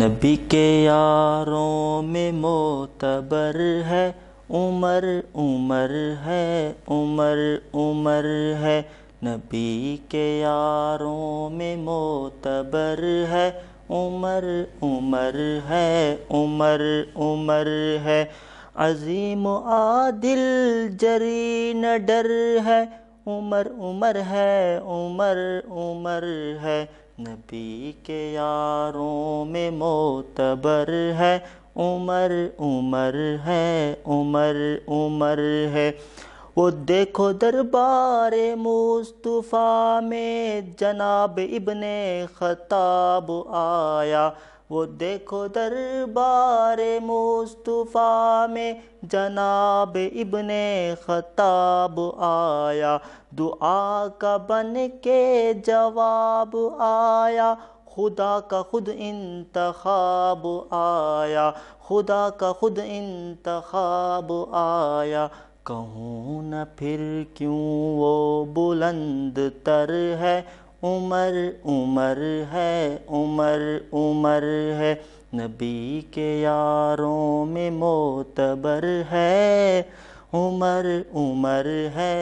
नबी के यारों में मोतबर है उमर उमर है उमर उमर है नबी के यारों में मोतबर है उमर उमर है उमर उमर है अजीम आदिल जरी न डर है उमर उमर है उमर उमर है नबी के यारों में मोतबर है उमर उमर है उमर उमर है वो देखो दरबार मुस्तफ़ा में जनाब इबन ख़ताब आया वो देखो दरबार मुस्तफ़ा में जनाब इबन ख़ताब आया दुआ का बन के जवाब आया खुदा का खुद इंतखाब आया खुदा का खुद इंतखाब आया कहूँ न फिर क्यों वो बुलंद तर है उमर उमर है उमर उमर है नबी के यारों में मोतबर है उमर उमर है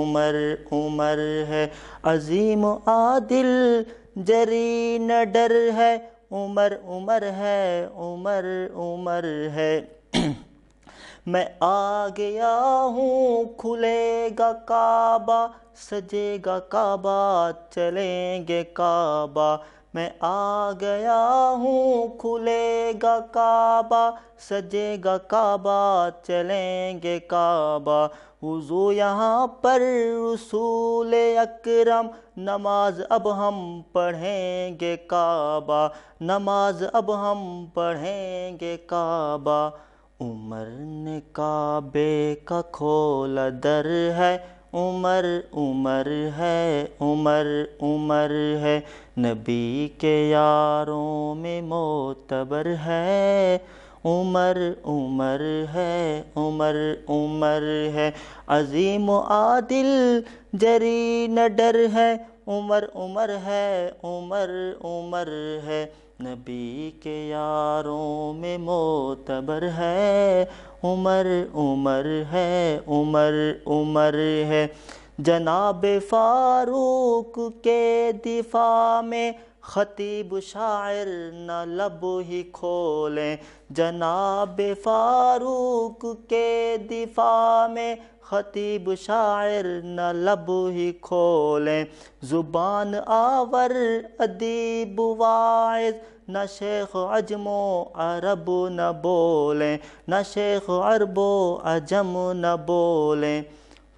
उमर उमर है अजीम आदिल जरी न डर है उमर उमर है उमर उमर है मैं आ गया हूँ खुलेगा काबा सजेगा काबा चलेंगे काबा मैं आ गया हूँ खुलेगा काबा सजेगा काबा चलेंगे काबा वज़ू यहाँ पर रसूल अकरम नमाज अब हम पढ़ेंगे काबा नमाज अब हम पढ़ेंगे काबा उमर ने काबे का खोल दर है उमर उमर है उमर उमर है नबी के यारों में मोतबर है उमर उमर है उमर उमर है अजीम आदिल जरी न डर है उमर उमर है उमर उमर है नबी के यारों में मोतबर है उमर उमर है उमर उमर है जनाब फारूक के दिफा में ख़तीब शायर न लब ही खोलें जनाब फारूक के दिफा में ख़तीब शायर न लब ही खोलें ज़ुबान आवर अदीब वाइज न शेख अजमो अरब न बोलें न शेख अरबो अजम न बोलें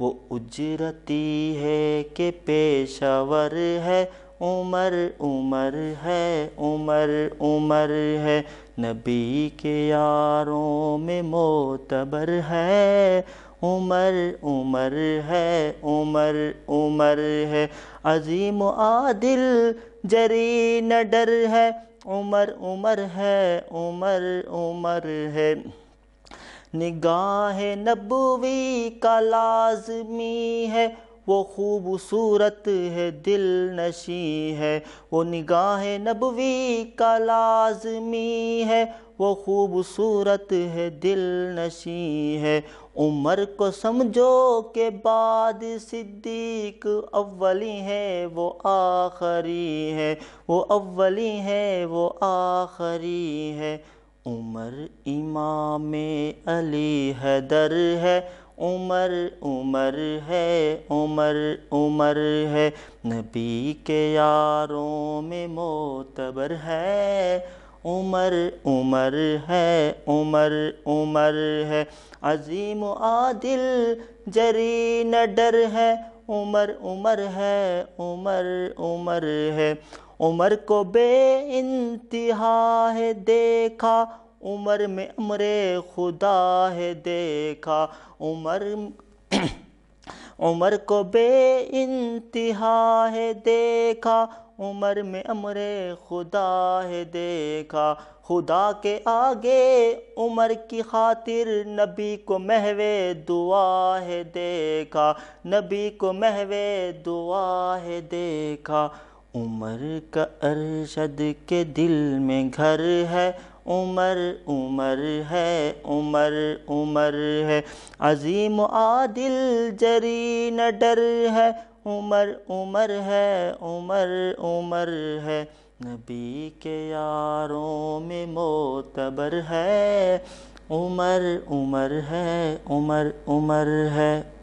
वो उजरती है के पेशावर है उमर उमर है उमर उमर है नबी के यारों में मोतबर है उमर उमर है उमर उमर है अजीम आदिल जरी न डर है उमर उमर है उमर उमर है निगाह नबुवी का लाजमी है वो खूबसूरत है दिल नशी है वो निगाह नबवी का लाजमी है वो खूबसूरत है दिल नशी है उमर को समझो के बाद सिद्दीक अव्वली है वो आखरी है वो अव्वली है वो आखरी है उमर इमाम अली हैदर है उमर उमर है उमर उमर है नबी के यारों में मोतबर है उमर उमर है उमर उमर है अजीम आदिल जरी न डर है उमर उमर है उमर उमर है उमर को बे इंतहा है देखा उमर में अमरे खुदा है देखा उमर उमर को बे इंतहा है देखा उमर में अमरे खुदा है देखा खुदा के आगे उमर की खातिर नबी को महवे दुआ है देखा नबी को महवे दुआ है देखा उमर का अरशद के दिल में घर है उमर उमर है उमर उमर है अजीम आदिल जरी न डर है उमर उमर है उमर उमर है नबी के यारों में मोतबर है उमर उमर है उमर उमर है